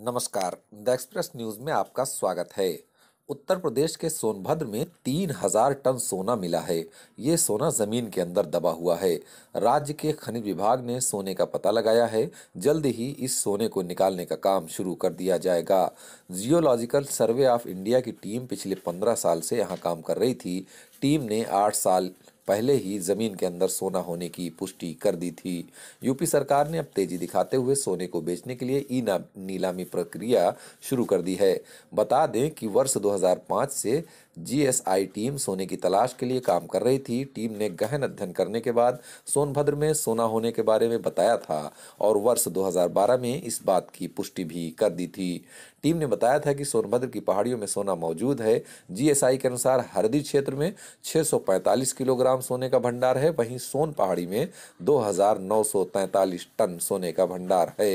नमस्कार the express news में आपका स्वागत है उत्तर प्रदेश के सोनभद्र में तीन हजार टन सोना मिला है ये सोना जमीन के अंदर दबा हुआ है राज्य के खनिज विभाग ने सोने का पता लगाया है जल्द ही इस सोने को निकालने का काम शुरू कर दिया जाएगा जियोलॉजिकल सर्वे ऑफ इंडिया की टीम पिछले पंद्रह साल से यहाँ काम कर रही थी टीम ने आठ साल पहले ही जमीन के अंदर सोना होने की पुष्टि कर दी थी यूपी सरकार ने अब तेजी दिखाते हुए सोने को बेचने के लिए ई नीलामी प्रक्रिया शुरू कर दी है बता दें कि वर्ष 2005 से जीएसआई टीम सोने की तलाश के लिए काम कर रही थी टीम ने गहन अध्ययन करने के बाद सोनभद्र में सोना होने के बारे में बताया था और वर्ष 2012 में इस बात की पुष्टि भी कर दी थी टीम ने बताया था कि सोनभद्र की पहाड़ियों में सोना मौजूद है जीएसआई के अनुसार हरदी क्षेत्र में 645 किलोग्राम सोने का भंडार है वहीं सोन पहाड़ी में 2,943 टन सोने का भंडार है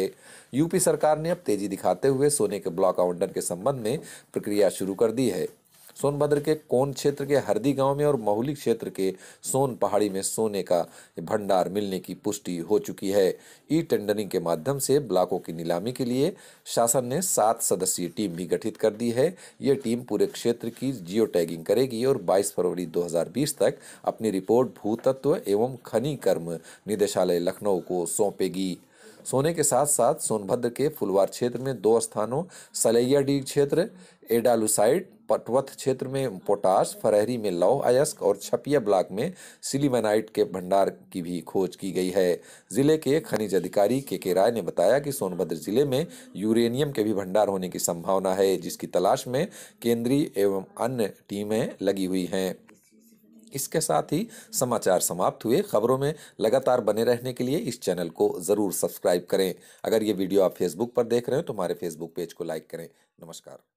यूपी सरकार ने अब तेजी दिखाते हुए सोने के ब्लॉक आवंटन के संबंध में प्रक्रिया शुरू कर दी है सोनभद्र के कोन क्षेत्र के हरदी गांव में और महुली क्षेत्र के सोन पहाड़ी में सोने का भंडार मिलने की पुष्टि हो चुकी है ई टेंडरिंग के माध्यम से ब्लॉकों की नीलामी के लिए शासन ने सात सदस्यीय टीम भी गठित कर दी है ये टीम पूरे क्षेत्र की जियो टैगिंग करेगी और 22 फरवरी 2020 तक अपनी रिपोर्ट भूतत्व एवं खनि कर्म निदेशालय लखनऊ को सौंपेगी सोने के साथ साथ सोनभद्र के फुलवार क्षेत्र में दो स्थानों सलैयाडीह क्षेत्र एडालुसाइड पटवथ क्षेत्र में पोटास फरहरी में लौह अयस्क और छपिया ब्लॉक में सिलीमेनाइट के भंडार की भी खोज की गई है जिले के खनिज अधिकारी के के राय ने बताया कि सोनभद्र जिले में यूरेनियम के भी भंडार होने की संभावना है जिसकी तलाश में केंद्रीय एवं अन्य टीमें लगी हुई हैं इसके साथ ही समाचार समाप्त हुए खबरों में लगातार बने रहने के लिए इस चैनल को ज़रूर सब्सक्राइब करें अगर ये वीडियो आप फेसबुक पर देख रहे हो तो हमारे फेसबुक पेज को लाइक करें नमस्कार